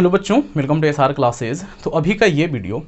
hello बच्चों welcome to S R classes तो अभी का ये वीडियो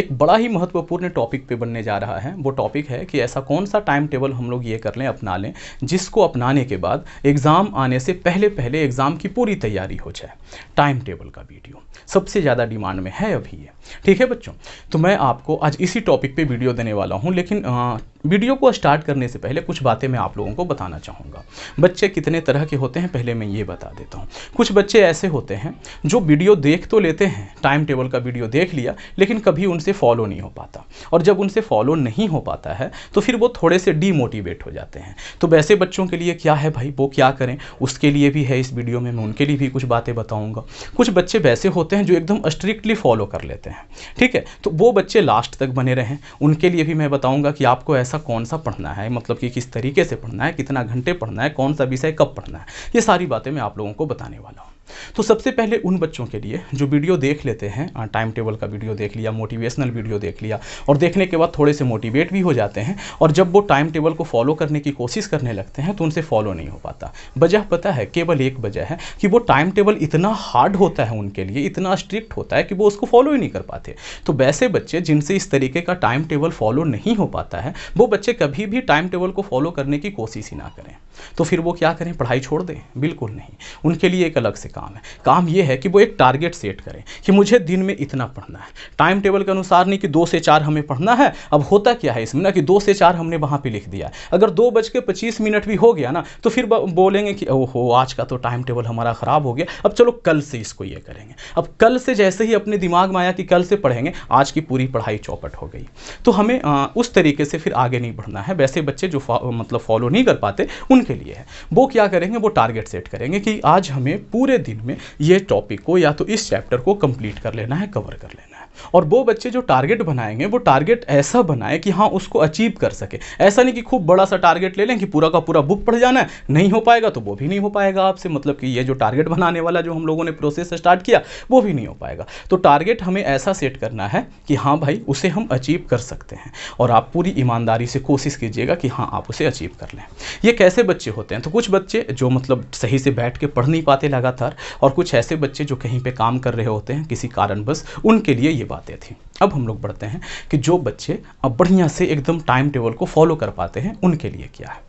एक बड़ा ही महत्वपूर्ण टॉपिक पे बनने जा रहा है वो टॉपिक है कि ऐसा कौन सा टाइम टेबल हम लोग ये कर लें अपना लें जिसको अपनाने के बाद एग्ज़ाम आने से पहले पहले एग्ज़ाम की पूरी तैयारी हो जाए टाइम टेबल का वीडियो सबसे ज़्यादा डिमांड में है अभी ये ठीक है बच्चों तो मैं आपको आज इसी टॉपिक पर वीडियो देने वाला हूँ लेकिन आ, वीडियो को स्टार्ट करने से पहले कुछ बातें मैं आप लोगों को बताना चाहूँगा बच्चे कितने तरह के होते हैं पहले मैं ये बता देता हूँ कुछ बच्चे ऐसे होते हैं जो वीडियो देख तो लेते हैं टाइम टेबल का वीडियो देख लिया लेकिन कभी उनसे फॉलो नहीं हो पाता और जब उनसे फॉलो नहीं हो पाता है तो फिर वो थोड़े से डीमोटिवेट हो जाते हैं तो वैसे बच्चों के लिए क्या है भाई वो क्या करें उसके लिए भी है इस वीडियो में मैं उनके लिए भी कुछ बातें बताऊँगा कुछ बच्चे वैसे होते हैं जो एकदम स्ट्रिक्टली फॉलो कर लेते हैं ठीक है तो वो बच्चे लास्ट तक बने रहें उनके लिए भी मैं बताऊँगा कि आपको ऐसा कक्षा कौन सा पढ़ना है मतलब कि किस तरीके से पढ़ना है कितना घंटे पढ़ना है कौन सा विषय कब पढ़ना है ये सारी बातें मैं आप लोगों को बताने वाला हूँ तो सबसे पहले उन बच्चों के लिए जो वीडियो देख लेते हैं टाइम टेबल का वीडियो देख लिया मोटिवेशनल वीडियो देख लिया और देखने के बाद थोड़े से मोटिवेट भी हो जाते हैं और जब वो टाइम टेबल को फॉलो करने की कोशिश करने लगते हैं तो उनसे फॉलो नहीं हो पाता वजह पता है केवल एक वजह है कि वो टाइम टेबल इतना हार्ड होता है उनके लिए इतना स्ट्रिक्ट होता है कि वो उसको फॉलो ही नहीं कर पाते तो वैसे बच्चे जिनसे इस तरीके का टाइम टेबल फॉलो नहीं हो पाता है वो बच्चे कभी भी टाइम टेबल को फॉलो करने की कोशिश ही ना करें तो फिर वो क्या करें पढ़ाई छोड़ दें बिल्कुल नहीं उनके लिए एक अलग से काम है काम ये है कि वो एक टारगेट सेट करें कि मुझे दिन में इतना पढ़ना है टाइम टेबल के अनुसार नहीं कि दो से चार हमें पढ़ना है अब होता क्या है इसमें ना कि दो से चार हमने वहाँ पर लिख दिया अगर दो बज के पच्चीस मिनट भी हो गया ना तो फिर बोलेंगे कि ओहो आज का तो टाइम टेबल हमारा ख़राब हो गया अब चलो कल से इसको ये करेंगे अब कल से जैसे ही अपने दिमाग में आया कि कल से पढ़ेंगे आज की पूरी पढ़ाई चौपट हो गई तो हमें आ, उस तरीके से फिर आगे नहीं बढ़ना है वैसे बच्चे जो मतलब फॉलो नहीं कर पाते उनके लिए है वो क्या करेंगे वो टारगेट सेट करेंगे कि आज हमें पूरे दिन में ये टॉपिक को या तो इस चैप्टर को कंप्लीट कर लेना है कवर कर लेना है और वो बच्चे जो टारगेट बनाएंगे वो टारगेट ऐसा बनाए कि हाँ उसको अचीव कर सके ऐसा नहीं कि खूब बड़ा सा टारगेट ले लें कि पूरा का पूरा बुक पढ़ जाना है नहीं हो पाएगा तो वो भी नहीं हो पाएगा आपसे मतलब कि ये जो टारगेट बनाने वाला जो हम लोगों ने प्रोसेस स्टार्ट किया वो भी नहीं हो पाएगा तो टारगेट हमें ऐसा सेट करना है कि हाँ भाई उसे हम अचीव कर सकते हैं और आप पूरी ईमानदारी से कोशिश कीजिएगा कि हाँ आप उसे अचीव कर लें ये कैसे बच्चे होते हैं तो कुछ बच्चे जो मतलब सही से बैठ के पढ़ नहीं पाते लगातार और कुछ ऐसे बच्चे जो कहीं पर काम कर रहे होते हैं किसी कारणवश उनके लिए ये बातें थी अब हम लोग बढ़ते हैं कि जो बच्चे अब बढ़िया से एकदम टाइम टेबल को फॉलो कर पाते हैं उनके लिए क्या है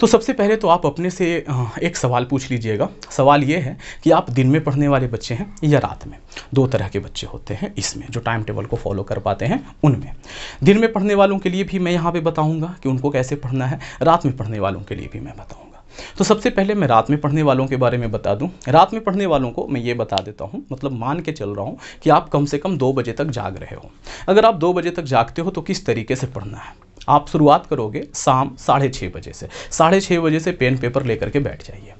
तो सबसे पहले तो आप अपने से एक सवाल पूछ लीजिएगा सवाल ये है कि आप दिन में पढ़ने वाले बच्चे हैं या रात में दो तरह के बच्चे होते हैं इसमें जो टाइम टेबल को फॉलो कर पाते हैं उनमें दिन में पढ़ने वालों के लिए भी मैं यहाँ पे बताऊँगा कि उनको कैसे पढ़ना है रात में पढ़ने वालों के लिए भी मैं बताऊँगा तो सबसे पहले मैं रात में पढ़ने वालों के बारे में बता दूँ रात में पढ़ने वालों को मैं ये बता देता हूँ मतलब मान के चल रहा हूँ कि आप कम से कम दो बजे तक जाग रहे हो अगर आप दो बजे तक जागते हो तो किस तरीके से पढ़ना है आप शुरुआत करोगे शाम साढ़े छः बजे से साढ़े छः बजे से पेन पेपर लेकर के बैठ जाइए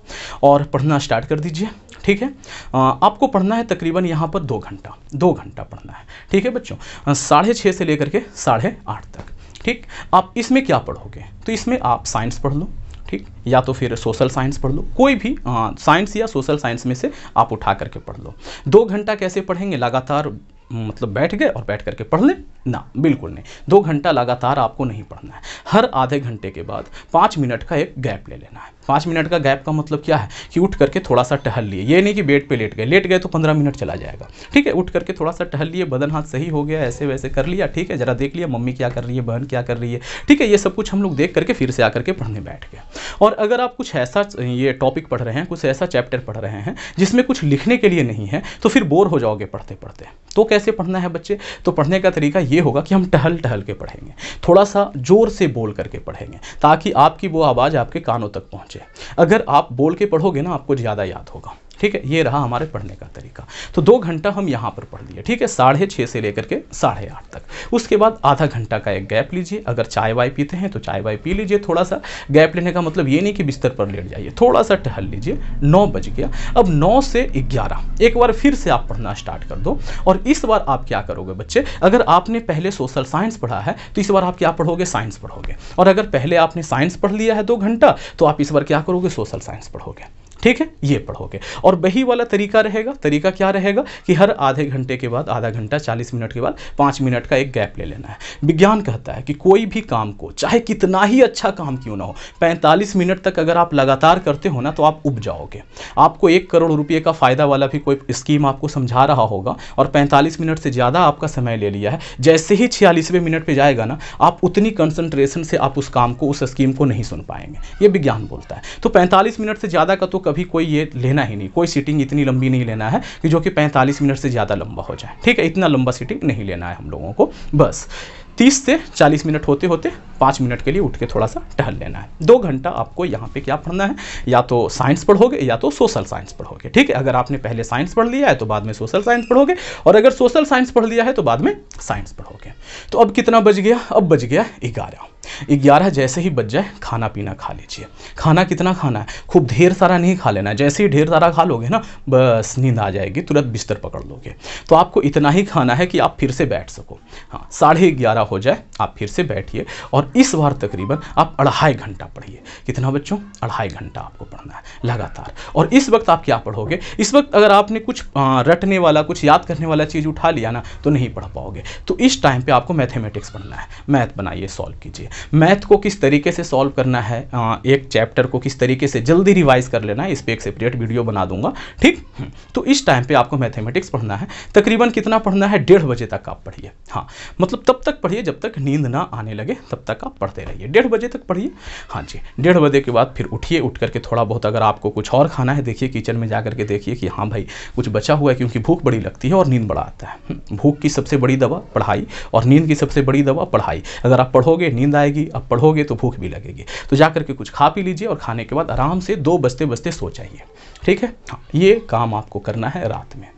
और पढ़ना स्टार्ट कर दीजिए ठीक है आपको पढ़ना है तकरीबन यहाँ पर दो घंटा दो घंटा पढ़ना है ठीक है बच्चों साढ़े छः से लेकर के साढ़े आठ तक ठीक आप इसमें क्या पढ़ोगे तो इसमें आप साइंस पढ़ लो ठीक या तो फिर सोशल साइंस पढ़ लो कोई भी साइंस या सोशल साइंस में से आप उठा करके पढ़ लो दो घंटा कैसे पढ़ेंगे लगातार हम्म, मतलब बैठ गए और बैठ करके पढ़ लें ना बिल्कुल नहीं दो घंटा लगातार आपको नहीं पढ़ना है हर आधे घंटे के बाद पाँच मिनट का एक गैप ले लेना है पाँच मिनट का गैप का मतलब क्या है कि उठ करके थोड़ा सा टहल लिए ये नहीं कि बेड पर लेट गए लेट गए तो पंद्रह मिनट चला जाएगा ठीक है उठ करके थोड़ा सा टहल लिए बदन हाथ सही हो गया ऐसे वैसे कर लिया ठीक है ज़रा देख लिया मम्मी क्या कर रही है बहन क्या कर रही है ठीक है ये सब कुछ हम लोग देख करके फिर से आकर के पढ़ने बैठ गए और अगर आप कुछ ऐसा ये टॉपिक पढ़ रहे हैं कुछ ऐसा चैप्टर पढ़ रहे हैं जिसमें कुछ लिखने के लिए नहीं है तो फिर बोर हो जाओगे पढ़ते पढ़ते तो कैसे पढ़ना है बच्चे तो पढ़ने का तरीका ये होगा कि हम टहल टहल के पढ़ेंगे थोड़ा सा ज़ोर से बोल करके पढ़ेंगे ताकि आपकी वो आवाज़ आपके कानों तक पहुँचे अगर आप बोल के पढ़ोगे ना आपको ज़्यादा याद होगा ठीक है ये रहा हमारे पढ़ने का तरीका तो दो घंटा हम यहाँ पर पढ़ लिए ठीक है साढ़े छः से लेकर के साढ़े आठ तक उसके बाद आधा घंटा का एक गैप लीजिए अगर चाय वाय पीते हैं तो चाय वाय पी लीजिए थोड़ा सा गैप लेने का मतलब ये नहीं कि बिस्तर पर लेट जाइए थोड़ा सा टहल लीजिए नौ बज गया अब नौ से ग्यारह एक बार फिर से आप पढ़ना स्टार्ट कर दो और इस बार आप क्या करोगे बच्चे अगर आपने पहले सोशल साइंस पढ़ा है तो इस बार आप क्या पढ़ोगे साइंस पढ़ोगे और अगर पहले आपने साइंस पढ़ लिया है दो घंटा तो आप इस बार क्या करोगे सोशल साइंस पढ़ोगे ठीक है ये पढ़ोगे और वही वाला तरीका रहेगा तरीका क्या रहेगा कि हर आधे घंटे के बाद आधा घंटा चालीस मिनट के बाद पाँच मिनट का एक गैप ले लेना है विज्ञान कहता है कि कोई भी काम को चाहे कितना ही अच्छा काम क्यों ना हो पैंतालीस मिनट तक अगर आप लगातार करते हो ना तो आप उब जाओगे आपको एक करोड़ रुपये का फ़ायदा वाला भी कोई स्कीम आपको समझा रहा होगा और पैंतालीस मिनट से ज़्यादा आपका समय ले लिया है जैसे ही छियालीसवें मिनट पर जाएगा ना आप उतनी कंसनट्रेशन से आप उस काम को उस स्कीम को नहीं सुन पाएंगे ये विज्ञान बोलता है तो पैंतालीस मिनट से ज़्यादा का तो कभी कोई ये लेना ही नहीं कोई सीटिंग इतनी लंबी नहीं लेना है कि जो कि पैंतालीस मिनट से ज़्यादा लंबा हो जाए ठीक है इतना लंबा सीटिंग नहीं लेना है हम लोगों को बस तीस से चालीस मिनट होते होते पाँच मिनट के लिए उठ के थोड़ा सा टहल लेना है दो घंटा आपको यहाँ पे क्या पढ़ना है या तो साइंस पढ़ोगे या तो सोशल साइंस पढ़ोगे ठीक है अगर आपने पहले साइंस पढ़ लिया है तो बाद में सोशल साइंस पढ़ोगे और अगर सोशल साइंस पढ़ लिया है तो बाद में साइंस पढ़ोगे तो अब कितना बज गया अब बज गया ग्यारह ग्यारह जैसे ही बच जाए खाना पीना खा लीजिए खाना कितना खाना है खूब ढेर सारा नहीं खा लेना है जैसे ही ढेर सारा खा लोगे ना बस नींद आ जाएगी तुरंत बिस्तर पकड़ लोगे तो आपको इतना ही खाना है कि आप फिर से बैठ सको हाँ साढ़े ग्यारह हो जाए आप फिर से बैठिए और इस बार तकरीबन आप अढ़ाई घंटा पढ़िए कितना बच्चों अढ़ाई घंटा आपको पढ़ना है लगातार और इस वक्त आप क्या पढ़ोगे इस वक्त अगर आपने कुछ रटने वाला कुछ याद करने वाला चीज़ उठा लिया ना तो नहीं पढ़ पाओगे तो इस टाइम पर आपको मैथेमेटिक्स पढ़ना है मैथ बनाइए सॉल्व कीजिए मैथ को किस तरीके से सॉल्व करना है एक चैप्टर को किस तरीके से जल्दी रिवाइज कर लेना है इस पर एक सेपरेट वीडियो बना दूंगा ठीक हम्म, तो इस टाइम पर आपको मैथमेटिक्स पढ़ना है तकरीबन कितना पढ़ना है डेढ़ बजे तक आप पढ़िए हाँ मतलब तब तक पढ़िए जब तक नींद ना आने लगे तब तक आप पढ़ते रहिए डेढ़ बजे तक पढ़िए हाँ जी डेढ़ बजे के बाद फिर उठिए उठ करके थोड़ा बहुत अगर आपको कुछ और खाना है देखिए किचन में जा करके देखिए कि हाँ भाई कुछ बचा हुआ है क्योंकि भूख बड़ी लगती है और नींद बड़ा आता है हम्म, भूख की सबसे बड़ी दवा पढ़ाई और नींद की सबसे बड़ी दवा पढ़ाई अगर आप पढ़ोगे नींद आएगी अब पढ़ोगे तो भूख भी लगेगी तो जा करके कुछ खा पी लीजिए और खाने के बाद आराम से दो बजते बजते सो जाइए ठीक है हाँ ये काम आपको करना है रात में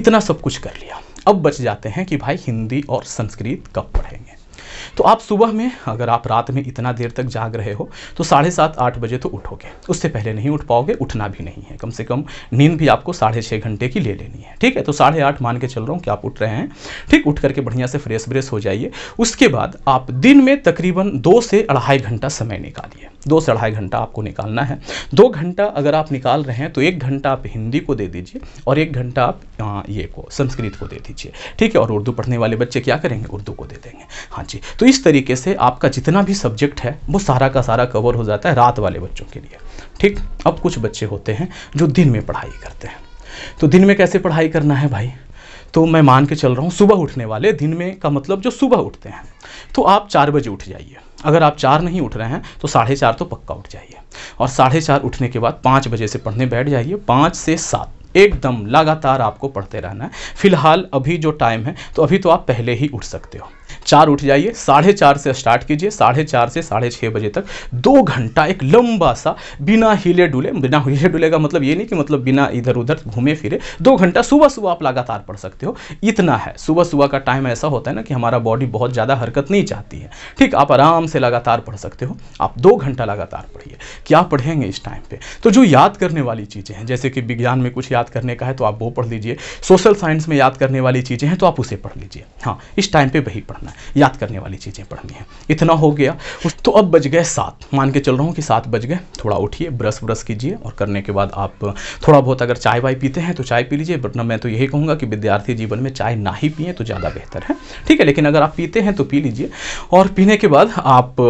इतना सब कुछ कर लिया अब बच जाते हैं कि भाई हिंदी और संस्कृत कब पढ़ेंगे तो आप सुबह में अगर आप रात में इतना देर तक जाग रहे हो तो साढ़े सात आठ बजे तो उठोगे उससे पहले नहीं उठ पाओगे उठना भी नहीं है कम से कम नींद भी आपको साढ़े छः घंटे की ले लेनी है ठीक है तो साढ़े आठ मान के चल रहा हूँ कि आप उठ रहे हैं ठीक उठ करके बढ़िया से फ्रेश व्रेश हो जाइए उसके बाद आप दिन में तकरीबन दो से अढ़ाई घंटा समय निकालिए दो से अढ़ाई घंटा आपको निकालना है दो घंटा अगर आप निकाल रहे हैं तो एक घंटा आप हिंदी को दे दीजिए और एक घंटा आप ये को संस्कृत को दे दीजिए ठीक है और उर्दू पढ़ने वाले बच्चे क्या करेंगे उर्दू को दे देंगे हाँ जी तो इस तरीके से आपका जितना भी सब्जेक्ट है वो सारा का सारा कवर हो जाता है रात वाले बच्चों के लिए ठीक अब कुछ बच्चे होते हैं जो दिन में पढ़ाई करते हैं तो दिन में कैसे पढ़ाई करना है भाई तो मैं मान के चल रहा हूँ सुबह उठने वाले दिन में का मतलब जो सुबह उठते हैं तो आप चार बजे उठ जाइए अगर आप चार नहीं उठ रहे हैं तो साढ़े चार तो पक्का उठ जाइए और साढ़े चार उठने के बाद पाँच बजे से पढ़ने बैठ जाइए पाँच से सात एकदम लगातार आपको पढ़ते रहना है फिलहाल अभी जो टाइम है तो अभी तो आप पहले ही उठ सकते हो चार उठ जाइए साढ़े चार से स्टार्ट कीजिए साढ़े चार से साढ़े छः बजे तक दो घंटा एक लंबा सा बिना हिले डुले बिना हिले डुले का मतलब ये नहीं कि मतलब बिना इधर उधर घूमे फिरे दो घंटा सुबह सुबह आप लगातार पढ़ सकते हो इतना है सुबह सुबह का टाइम ऐसा होता है ना कि हमारा बॉडी बहुत ज़्यादा हरकत नहीं चाहती है ठीक आप आराम से लगातार पढ़ सकते हो आप दो घंटा लगातार पढ़िए क्या पढ़ेंगे इस टाइम पर तो जो याद करने वाली चीज़ें हैं जैसे कि विज्ञान में कुछ याद करने का है तो आप वो पढ़ लीजिए सोशल साइंस में याद करने वाली चीज़ें हैं तो आप उसे पढ़ लीजिए हाँ इस टाइम पर वही पढ़ा पढ़ना है याद करने वाली चीज़ें पढ़नी है इतना हो गया उस तो अब बज गए सात मान के चल रहा हूँ कि सात बज गए थोड़ा उठिए ब्रश ब्रश कीजिए और करने के बाद आप थोड़ा बहुत अगर चाय वाय पीते हैं तो चाय पी लीजिए वरना मैं तो यही कहूँगा कि विद्यार्थी जीवन में चाय ना ही पिए तो ज़्यादा बेहतर है ठीक है लेकिन अगर आप पीते हैं तो पी लीजिए और पीने के बाद आप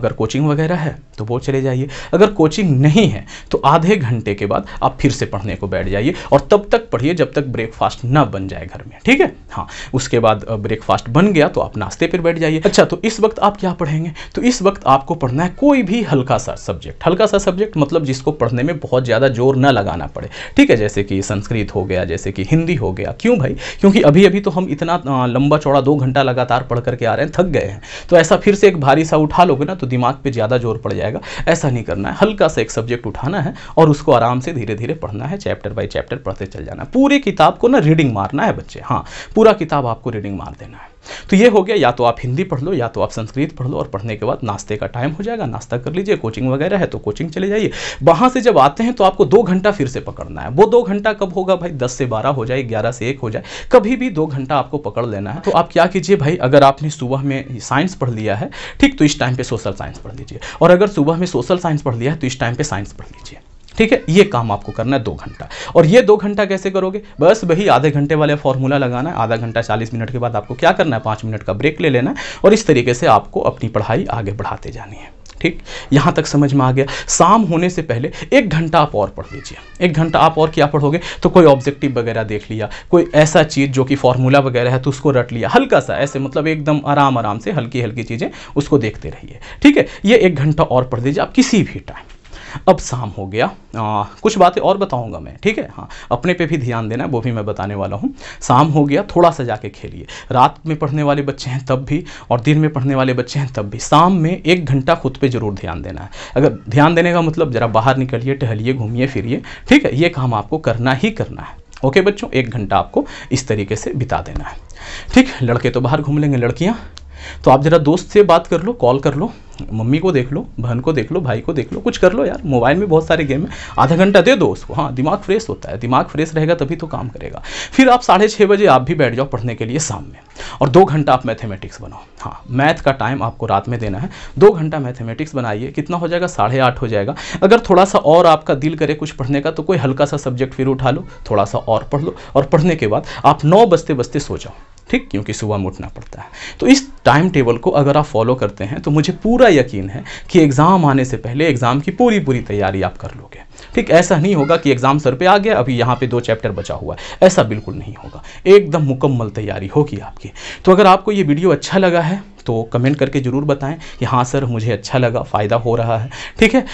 अगर कोचिंग वगैरह है तो वो चले जाइए अगर कोचिंग नहीं है तो आधे घंटे के बाद आप फिर से पढ़ने को बैठ जाइए और तब तक पढ़िए जब तक ब्रेकफास्ट ना बन जाए घर में ठीक है हाँ उसके बाद ब्रेकफास्ट बन गया तो आप नाश्ते पर बैठ जाइए अच्छा तो इस वक्त आप क्या पढ़ेंगे तो इस वक्त आपको पढ़ना है कोई भी हल्का सा सब्जेक्ट हल्का सा सब्जेक्ट मतलब जिसको पढ़ने में बहुत ज़्यादा जोर ना लगाना पड़े ठीक है जैसे कि संस्कृत हो गया जैसे कि हिंदी हो गया क्यों भाई क्योंकि अभी अभी तो हम इतना लंबा चौड़ा दो घंटा लगातार पढ़ करके आ रहे हैं थक गए हैं तो ऐसा फिर से एक भारी सा उठा लोगे ना तो दिमाग पर ज़्यादा जोर पड़ जाए जाएगा ऐसा नहीं करना है हल्का सा एक सब्जेक्ट उठाना है और उसको आराम से धीरे धीरे पढ़ना है चैप्टर बाई चैप्टर पढ़ते चल जाना पूरी किताब को ना रीडिंग मारना है बच्चे हाँ पूरा किताब आपको रीडिंग मार देना है तो ये हो गया या तो आप हिंदी पढ़ लो या तो आप संस्कृत पढ़ लो और पढ़ने के बाद नाश्ते का टाइम हो जाएगा नाश्ता कर लीजिए कोचिंग वगैरह है तो कोचिंग चले जाइए वहाँ से जब आते हैं तो आपको दो घंटा फिर से पकड़ना है वो दो घंटा कब होगा भाई दस से बारह हो जाए ग्यारह से एक हो जाए कभी भी दो घंटा आपको पकड़ लेना है तो आप क्या कीजिए भाई अगर आपने सुबह में साइंस पढ़ लिया है ठीक तो इस टाइम पर सोशल साइंस पढ़ लीजिए और अगर सुबह में सोशल साइंस पढ़ लिया है तो इस टाइम पर साइंस पढ़ लीजिए ठीक है ये काम आपको करना है दो घंटा और ये दो घंटा कैसे करोगे बस वही आधे घंटे वाले फॉर्मूला लगाना है आधा घंटा चालीस मिनट के बाद आपको क्या करना है पाँच मिनट का ब्रेक ले लेना है और इस तरीके से आपको अपनी पढ़ाई आगे बढ़ाते जानी है ठीक यहाँ तक समझ में आ गया शाम होने से पहले एक घंटा आप और पढ़ लीजिए एक घंटा आप और क्या पढ़ोगे तो कोई ऑब्जेक्टिव वगैरह देख लिया कोई ऐसा चीज़ जो कि फॉर्मूला वगैरह है तो उसको रट लिया हल्का सा ऐसे मतलब एकदम आराम आराम से हल्की हल्की चीज़ें उसको देखते रहिए ठीक है ये एक घंटा और पढ़ दीजिए आप किसी भी टाइम अब शाम हो गया आ, कुछ बातें और बताऊंगा मैं ठीक है हाँ अपने पे भी ध्यान देना वो भी मैं बताने वाला हूँ शाम हो गया थोड़ा सा जाके खेलिए रात में पढ़ने वाले बच्चे हैं तब भी और दिन में पढ़ने वाले बच्चे हैं तब भी शाम में एक घंटा खुद पर ज़रूर ध्यान देना है अगर ध्यान देने का मतलब ज़रा बाहर निकलिए टहलिए घूमिए फिरिए ठीक है ये काम आपको करना ही करना है ओके बच्चों एक घंटा आपको इस तरीके से बिता देना है ठीक लड़के तो बाहर घूम लेंगे लड़कियाँ तो आप ज़रा दोस्त से बात कर लो कॉल कर लो मम्मी को देख लो बहन को देख लो भाई को देख लो कुछ कर लो यार मोबाइल में बहुत सारे गेम है आधा घंटा दे दो उसको हाँ दिमाग फ्रेश होता है दिमाग फ्रेश रहेगा तभी तो काम करेगा फिर आप साढ़े छः बजे आप भी बैठ जाओ पढ़ने के लिए शाम में और दो घंटा आप मैथमेटिक्स बनाओ हाँ मैथ का टाइम आपको रात में देना है दो घंटा मैथमेटिक्स बनाइए कितना हो जाएगा साढ़े आठ हो जाएगा अगर थोड़ा सा और आपका दिल करे कुछ पढ़ने का तो कोई हल्का सा सब्जेक्ट फिर उठा लो थोड़ा सा और पढ़ लो और पढ़ने के बाद आप नौ बजते बजते सो जाओ ठीक क्योंकि सुबह में उठना पड़ता है तो इस टाइम टेबल को अगर आप फॉलो करते हैं तो मुझे पूरा यकीन है कि एग्ज़ाम आने से पहले एग्ज़ाम की पूरी पूरी तैयारी आप कर लोगे ठीक ऐसा नहीं होगा कि एग्ज़ाम सर पे आ गया अभी यहाँ पे दो चैप्टर बचा हुआ है ऐसा बिल्कुल नहीं होगा एकदम मुकम्मल तैयारी होगी आपकी तो अगर आपको ये वीडियो अच्छा लगा है तो कमेंट करके ज़रूर बताएं कि हाँ सर मुझे अच्छा लगा फ़ायदा हो रहा है ठीक है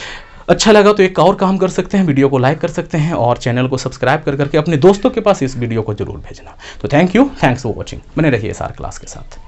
अच्छा लगा तो एक और काम कर सकते हैं वीडियो को लाइक कर सकते हैं और चैनल को सब्सक्राइब कर करके अपने दोस्तों के पास इस वीडियो को जरूर भेजना तो thank you thanks for watching बने रहिए सार क्लास के साथ